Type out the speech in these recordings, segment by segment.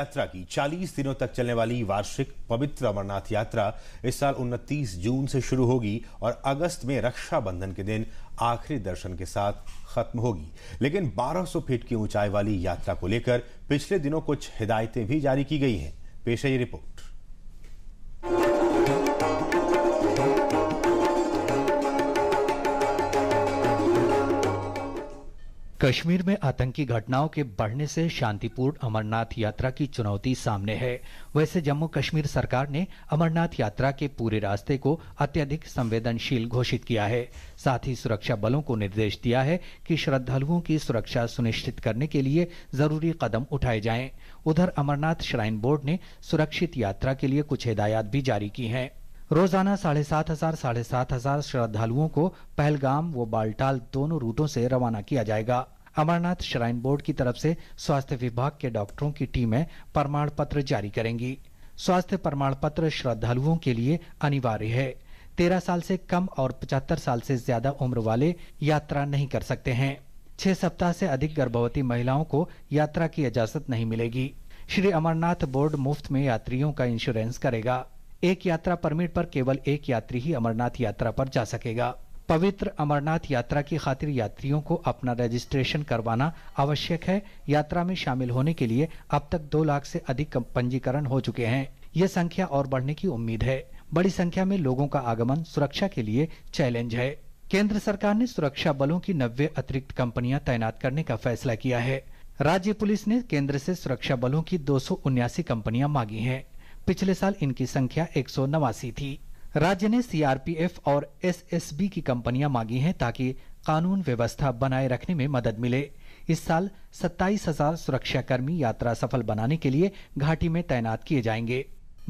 यात्रा की 40 दिनों तक चलने वाली वार्षिक पवित्र अमरनाथ यात्रा इस साल 29 जून से शुरू होगी और अगस्त में रक्षाबंधन के दिन आखिरी दर्शन के साथ खत्म होगी लेकिन 1200 फीट की ऊंचाई वाली यात्रा को लेकर पिछले दिनों कुछ हिदायतें भी जारी की गई हैं पेश है ये रिपोर्ट कश्मीर में आतंकी घटनाओं के बढ़ने से शांतिपूर्ण अमरनाथ यात्रा की चुनौती सामने है वैसे जम्मू कश्मीर सरकार ने अमरनाथ यात्रा के पूरे रास्ते को अत्यधिक संवेदनशील घोषित किया है साथ ही सुरक्षा बलों को निर्देश दिया है कि श्रद्धालुओं की सुरक्षा सुनिश्चित करने के लिए जरूरी कदम उठाए जाएं। उधर अमरनाथ श्राइन बोर्ड ने सुरक्षित यात्रा के लिए कुछ हिदायत भी जारी की हैं रोजाना साढ़े सात हजार साढ़े सात हजार श्रद्धालुओं को पहलगाम व बालटाल दोनों रूटों से रवाना किया जाएगा अमरनाथ श्राइन बोर्ड की तरफ से स्वास्थ्य विभाग के डॉक्टरों की टीमें प्रमाण पत्र जारी करेंगी स्वास्थ्य प्रमाण पत्र श्रद्धालुओं के लिए अनिवार्य है तेरह साल से कम और पचहत्तर साल से ज्यादा उम्र वाले यात्रा नहीं कर सकते हैं छह सप्ताह से अधिक गर्भवती महिलाओं को यात्रा की इजाजत नहीं मिलेगी श्री अमरनाथ बोर्ड मुफ्त में यात्रियों का इंश्योरेंस करेगा एक यात्रा परमिट पर केवल एक यात्री ही अमरनाथ यात्रा पर जा सकेगा पवित्र अमरनाथ यात्रा की खातिर यात्रियों को अपना रजिस्ट्रेशन करवाना आवश्यक है यात्रा में शामिल होने के लिए अब तक दो लाख से अधिक पंजीकरण हो चुके हैं ये संख्या और बढ़ने की उम्मीद है बड़ी संख्या में लोगों का आगमन सुरक्षा के लिए चैलेंज है केंद्र सरकार ने सुरक्षा बलों की नब्बे अतिरिक्त कंपनियां तैनात करने का फैसला किया है राज्य पुलिस ने केंद्र से सुरक्षा बलों की दो कंपनियां मांगी हैं पिछले साल इनकी संख्या एक थी राज्य ने सीआरपीएफ और एसएसबी की कंपनियां मांगी हैं ताकि कानून व्यवस्था बनाए रखने में मदद मिले इस साल सत्ताईस हजार सुरक्षाकर्मी यात्रा सफल बनाने के लिए घाटी में तैनात किए जाएंगे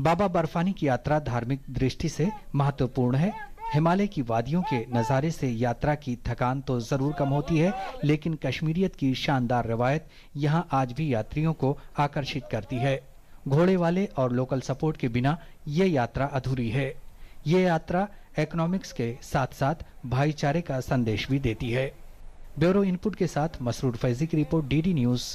बाबा बर्फानी की यात्रा धार्मिक दृष्टि से महत्वपूर्ण है हिमालय की वादियों के नज़ारे से यात्रा की थकान तो ज़रूर कम होती है लेकिन कश्मीरियत की शानदार रवायत यहाँ आज भी यात्रियों को आकर्षित करती है घोड़े वाले और लोकल सपोर्ट के बिना ये यात्रा अधूरी है ये यात्रा इकोनॉमिक्स के साथ साथ भाईचारे का संदेश भी देती है ब्यूरो इनपुट के साथ मसरूर फैजी की रिपोर्ट डीडी न्यूज़